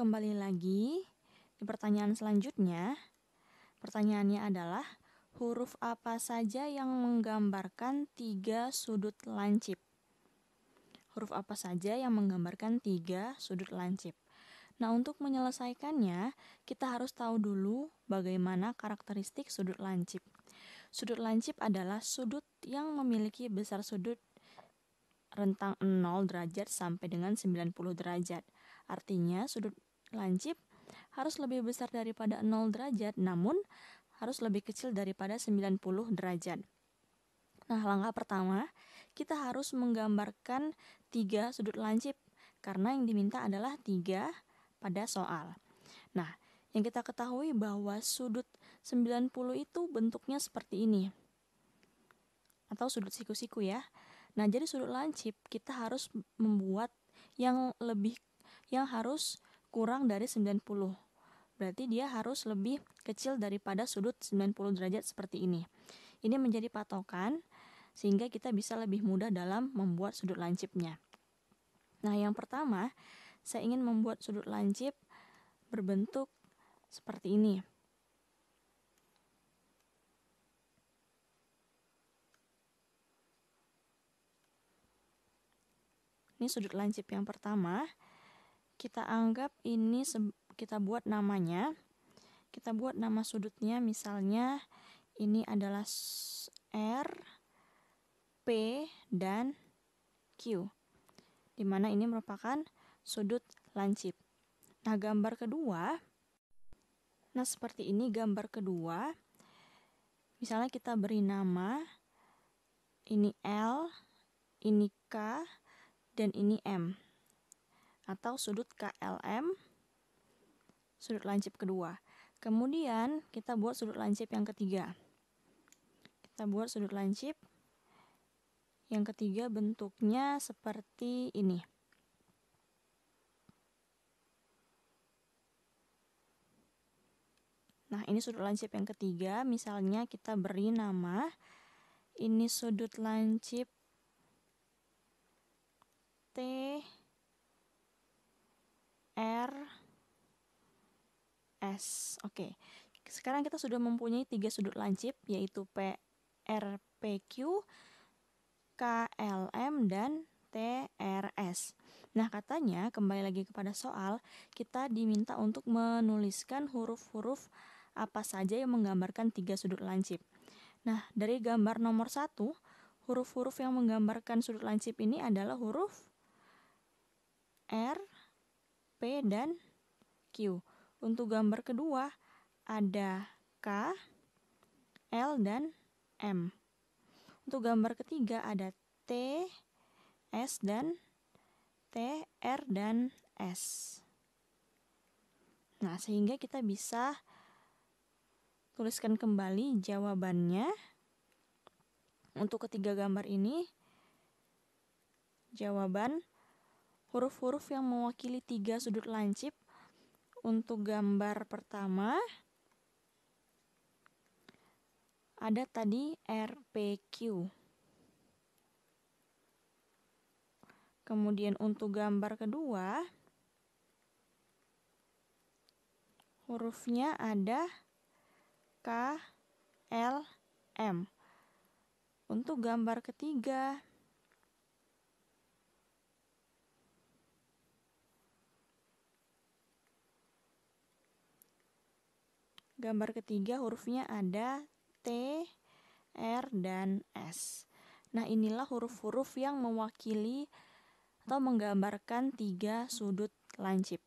Kembali lagi di pertanyaan selanjutnya. Pertanyaannya adalah huruf apa saja yang menggambarkan tiga sudut lancip? Huruf apa saja yang menggambarkan tiga sudut lancip? Nah, untuk menyelesaikannya, kita harus tahu dulu bagaimana karakteristik sudut lancip. Sudut lancip adalah sudut yang memiliki besar sudut rentang 0 derajat sampai dengan 90 derajat. Artinya, sudut lancip harus lebih besar daripada 0 derajat, namun harus lebih kecil daripada 90 derajat. Nah, langkah pertama, kita harus menggambarkan tiga sudut lancip karena yang diminta adalah tiga pada soal. Nah, yang kita ketahui bahwa sudut 90 itu bentuknya seperti ini. Atau sudut siku-siku ya. Nah, jadi sudut lancip kita harus membuat yang lebih yang harus kurang dari 90. Berarti dia harus lebih kecil daripada sudut 90 derajat seperti ini. Ini menjadi patokan sehingga kita bisa lebih mudah dalam membuat sudut lancipnya. Nah, yang pertama, saya ingin membuat sudut lancip berbentuk seperti ini. Ini sudut lancip yang pertama kita anggap ini kita buat namanya kita buat nama sudutnya misalnya ini adalah R P dan Q dimana ini merupakan sudut lancip nah gambar kedua nah seperti ini gambar kedua misalnya kita beri nama ini L ini K dan ini M atau sudut KLM, sudut lancip kedua. Kemudian kita buat sudut lancip yang ketiga. Kita buat sudut lancip yang ketiga bentuknya seperti ini. Nah, ini sudut lancip yang ketiga, misalnya kita beri nama ini sudut lancip T R, S. Oke, sekarang kita sudah mempunyai tiga sudut lancip, yaitu P, R, P, Q, K, L, M, dan T, R, S. Nah, katanya kembali lagi kepada soal, kita diminta untuk menuliskan huruf-huruf apa saja yang menggambarkan tiga sudut lancip. Nah, dari gambar nomor satu, huruf-huruf yang menggambarkan sudut lancip ini adalah huruf R, P dan Q. Untuk gambar kedua ada K, L dan M. Untuk gambar ketiga ada T, S dan T, R dan S. Nah, sehingga kita bisa tuliskan kembali jawabannya untuk ketiga gambar ini. Jawaban huruf-huruf yang mewakili tiga sudut lancip untuk gambar pertama ada tadi RPQ. Kemudian untuk gambar kedua hurufnya ada K L M. Untuk gambar ketiga Gambar ketiga hurufnya ada T, R, dan S. Nah, inilah huruf-huruf yang mewakili atau menggambarkan tiga sudut lancip.